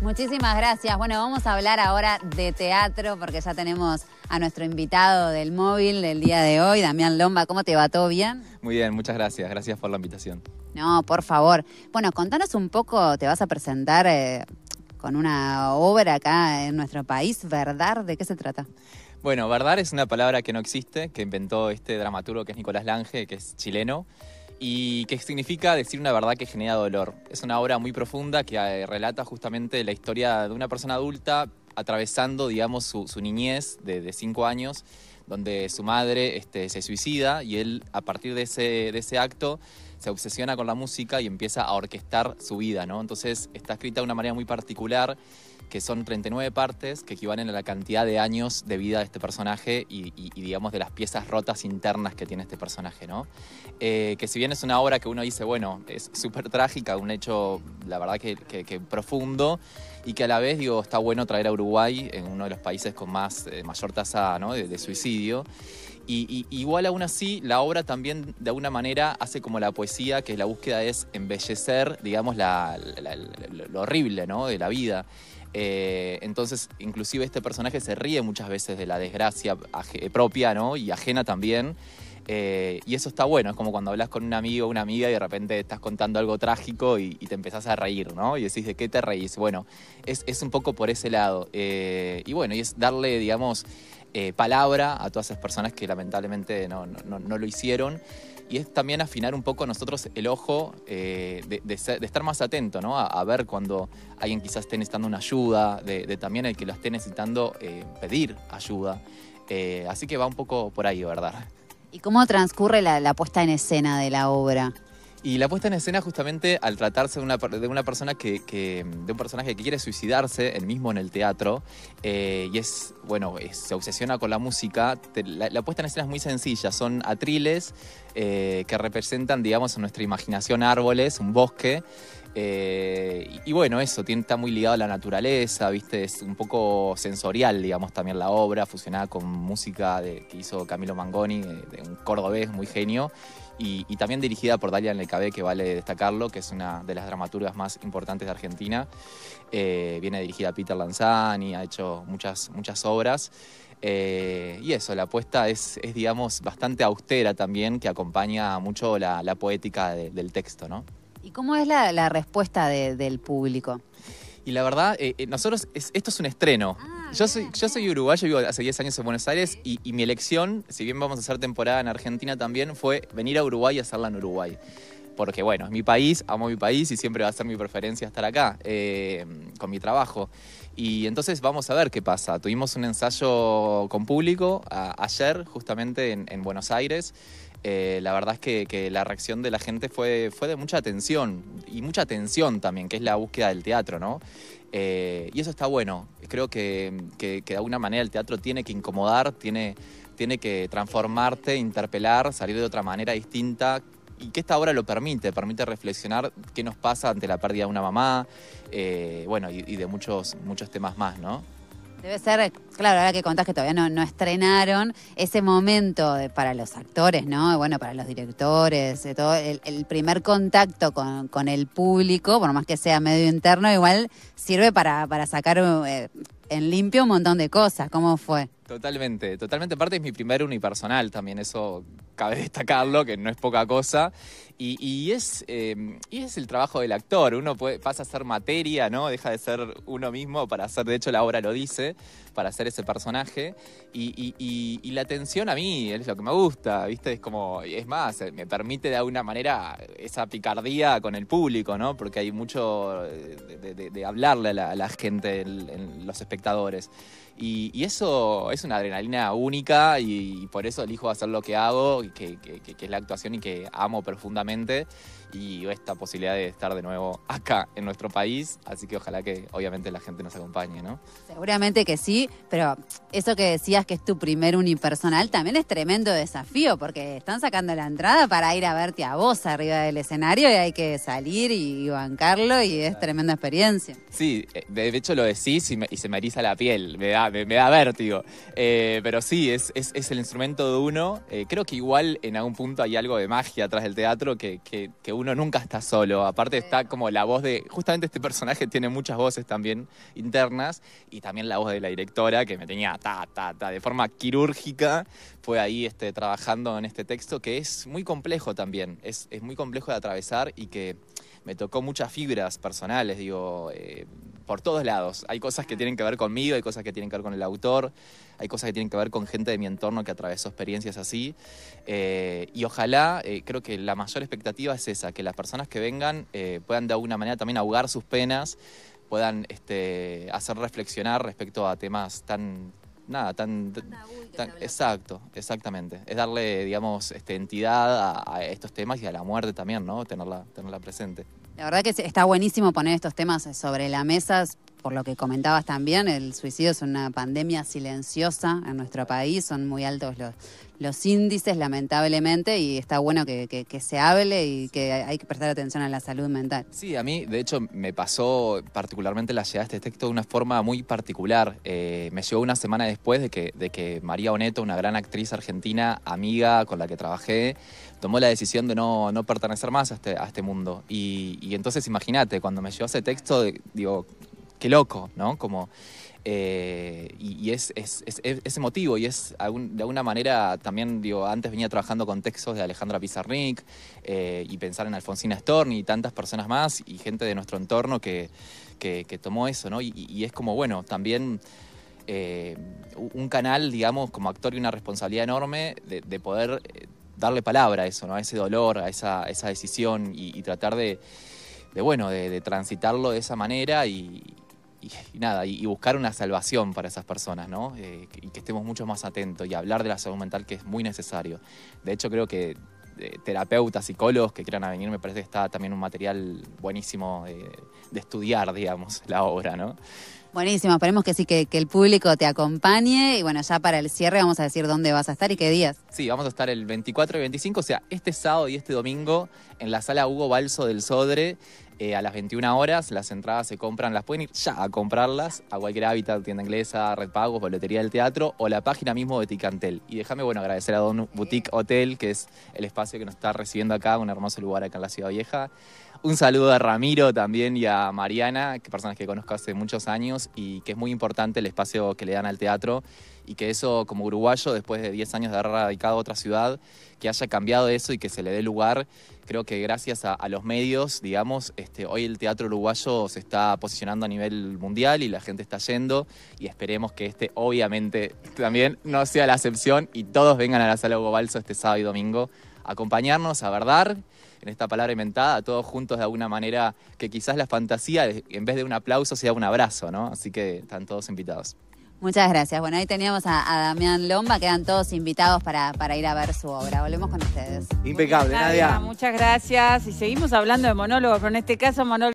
Muchísimas gracias. Bueno, vamos a hablar ahora de teatro porque ya tenemos a nuestro invitado del móvil del día de hoy, Damián Lomba. ¿Cómo te va? ¿Todo bien? Muy bien, muchas gracias. Gracias por la invitación. No, por favor. Bueno, contanos un poco, te vas a presentar eh, con una obra acá en nuestro país, ¿verdad? ¿De qué se trata? Bueno, verdad es una palabra que no existe, que inventó este dramaturgo que es Nicolás Lange, que es chileno y qué significa decir una verdad que genera dolor. Es una obra muy profunda que eh, relata justamente la historia de una persona adulta atravesando, digamos, su, niñez de, cinco años, donde su madre este, se suicida y él, a partir de ese, de ese acto, se obsesiona con la música y empieza a orquestar su vida, ¿no? Entonces está escrita de una manera muy particular que son 39 partes que equivalen a la cantidad de años de vida de este personaje y, digamos de las piezas rotas internas que tiene este personaje, ¿no? Eh, que si bien es una obra que uno dice, bueno, es súper trágica, un hecho, la verdad que, profundo y que a la vez, digo, está bueno traer a Uruguay en uno de los países con más, eh, mayor tasa de, suicidio. Y, igual aún así, la obra también de alguna manera hace como la poesía, que la búsqueda es embellecer, digamos, lo horrible, ¿no? De la vida. Eh, entonces, inclusive este personaje se ríe muchas veces de la desgracia eh, propia, ¿no? Y ajena también. Eh, y eso está bueno, es como cuando hablas con un amigo o una amiga y de repente estás contando algo trágico y, te empezás a reír, ¿no? Y decís, ¿de qué te reís? Bueno, es, un poco por ese lado. y bueno, y es darle, digamos, palabra a todas esas personas que lamentablemente no lo hicieron y es también afinar un poco nosotros el ojo eh, de, estar más atento, ¿no? A, ver cuando alguien quizás esté necesitando una ayuda, de, también el que lo esté necesitando eh, pedir ayuda. Eh, así que va un poco por ahí, ¿verdad? ¿Y cómo transcurre la puesta en escena de la obra? Y la puesta en escena justamente al tratarse de una, de una persona que, de un personaje que quiere suicidarse, el mismo en el teatro, eh, y es, bueno, se obsesiona con la música. la, puesta en escena es muy sencilla, son atriles eh, que representan, digamos, en nuestra imaginación árboles, un bosque, eh, y, bueno, eso, está muy ligado a la naturaleza, ¿viste? Es un poco sensorial, digamos, también la obra, fusionada con música que hizo Camilo Mangoni, de, un cordobés muy genio, y, también dirigida por Dalia Lecabé, que vale destacarlo, que es una de las dramaturgas más importantes de Argentina. Eh, viene dirigida a Peter Lanzani, ha hecho muchas, muchas obras. Eh, y eso, la apuesta es, digamos, bastante austera también, que acompaña mucho la, poética del texto, ¿no? ¿Y cómo es la, respuesta del público? Y la verdad, eh, eh, nosotros, esto es un estreno. Ah, yo, soy, yo uruguayo, vivo hace 10 años en Buenos Aires y, mi elección, si bien vamos a hacer temporada en Argentina también, fue venir a Uruguay y hacerla en Uruguay porque bueno, es mi país, amo mi país y siempre va a ser mi preferencia estar acá eh, con mi trabajo. Y entonces vamos a ver qué pasa. Tuvimos un ensayo con público ayer, justamente en Buenos Aires. Eh, la verdad es que, la reacción de la gente fue, de mucha atención y mucha atención también, que es la búsqueda del teatro, ¿no? Eh, y eso está bueno. Creo que, de alguna manera el teatro tiene que incomodar, tiene, que transformarte, interpelar, salir de otra manera distinta. Y que esta obra lo permite, permite reflexionar qué nos pasa ante la pérdida de una mamá, eh, bueno, y, de muchos, muchos temas más, ¿no? Debe ser, claro, ahora que contás que todavía no, no estrenaron, ese momento para los actores, ¿no? Bueno, para los directores, todo, el, primer contacto con, el público, por más que sea medio interno, igual sirve para, sacar eh, en limpio un montón de cosas. ¿Cómo fue? Totalmente, totalmente. Aparte es mi primer unipersonal también, eso cabe destacarlo, que no es poca cosa. Y, es, em, y es el trabajo del actor. Uno puede, pasa a ser materia, ¿no? Deja de ser uno mismo para hacer, de hecho, la obra lo dice, para hacer ese personaje. Y, la atención a mí es lo que me gusta, ¿viste? Es como, es más, eh, me permite de alguna manera esa picardía con el público, ¿no? Porque hay mucho eh, de, hablarle a la, gente, los espectadores. Y, eso es una adrenalina única y, por eso elijo hacer lo que hago, que, que, es la actuación y que amo profundamente. Y esta posibilidad de estar de nuevo acá en nuestro país. Así que ojalá que obviamente la gente nos acompañe, ¿no? Seguramente que sí, pero eso que decías que es tu primer unipersonal también es tremendo desafío porque están sacando la entrada para ir a verte a vos arriba del escenario y hay que salir y bancarlo y es tremenda experiencia. Sí, eh, de hecho lo decís y, y se me eriza la piel, me Ah, me, da vértigo. Eh, pero sí, es, el instrumento de uno. Eh, creo que igual en algún punto hay algo de magia atrás del teatro que, que, uno nunca está solo. Aparte está como la voz de... Justamente este personaje tiene muchas voces también internas y también la voz de la directora que me tenía ta, ta, de forma quirúrgica. Fue ahí este, trabajando en este texto que es muy complejo también. Es, muy complejo de atravesar y que me tocó muchas fibras personales, digo, eh, por todos lados. Hay cosas que ah. tienen que ver conmigo, hay cosas que tienen que ver con el autor, hay cosas que tienen que ver con gente de mi entorno que atravesó experiencias así. Eh, y ojalá, eh, creo que la mayor expectativa es esa, que las personas que vengan eh, puedan de alguna manera también ahogar sus penas, puedan este, hacer reflexionar respecto a temas tan nada, tan... exacto, exactamente. Es darle, digamos, este, entidad a, estos temas y a la muerte también, ¿no? Tenerla, tenerla presente. La verdad que está buenísimo poner estos temas sobre la mesa, por lo que comentabas también, el suicidio es una pandemia silenciosa en nuestro país, son muy altos los, los índices, lamentablemente, y está bueno que, se hable y que hay que prestar atención a la salud mental. Sí, a mí, de hecho, me pasó particularmente la llegada de este texto de una forma muy particular. Eh, me llegó una semana después de que, de que María Oneto, una gran actriz argentina, amiga con la que trabajé, tomó la decisión de no, pertenecer más a este, a este mundo. Y, y entonces, imagínate, cuando me llegó ese texto, digo, qué loco, ¿no? Como, eh, y, es, es, emotivo y es de alguna manera también, digo, antes venía trabajando con textos de Alejandra Pizarnik eh, y pensar en Alfonsina Storni y tantas personas más y gente de nuestro entorno que, tomó eso, ¿no? Y, es como, bueno, también eh, un canal, digamos, como actor y una responsabilidad enorme de, poder darle palabra a eso, ¿no? A ese dolor, a esa, esa decisión y, tratar de, bueno, de transitarlo de esa manera y, y, nada, y, buscar una salvación para esas personas, ¿no? Eh, y que estemos mucho más atentos y hablar de la salud mental que es muy necesario. De hecho, creo que eh, terapeutas, psicólogos que quieran venir, me parece que está también un material buenísimo eh, de, estudiar, digamos, la obra, ¿no? Buenísimo, esperemos que sí, que, que, el público te acompañe. Y bueno, ya para el cierre vamos a decir dónde vas a estar y qué días. Sí, vamos a estar el 24 y 25, o sea, este sábado y este domingo en la sala Hugo Balso del Sodre. Eh, a las 21 horas las entradas se compran, las pueden ir ya a comprarlas a cualquier hábitat, tienda inglesa, Red Pagos, Boletería del Teatro o la página mismo de Ticantel. Y déjame, agradecer a Don Boutique Hotel, que es el espacio que nos está recibiendo acá, un hermoso lugar acá en la Ciudad Vieja. Un saludo a Ramiro también y a Mariana, que personas que conozco hace muchos años y que es muy importante el espacio que le dan al teatro y que eso como uruguayo, después de 10 años de haber radicado a otra ciudad, que haya cambiado eso y que se le dé lugar. Creo que gracias a, los medios, digamos, este, hoy el teatro uruguayo se está posicionando a nivel mundial y la gente está yendo y esperemos que este obviamente también no sea la excepción y todos vengan a la sala Hugo Balso este sábado y domingo acompañarnos a verdad en esta palabra inventada, todos juntos de alguna manera, que quizás la fantasía, en vez de un aplauso, sea un abrazo, ¿no? Así que están todos invitados. Muchas gracias. Bueno, ahí teníamos a, Damián Lomba, quedan todos invitados para, ir a ver su obra. Volvemos con ustedes. Impecable, Nadia. Muchas gracias. Y seguimos hablando de monólogos, pero en este caso monólogos.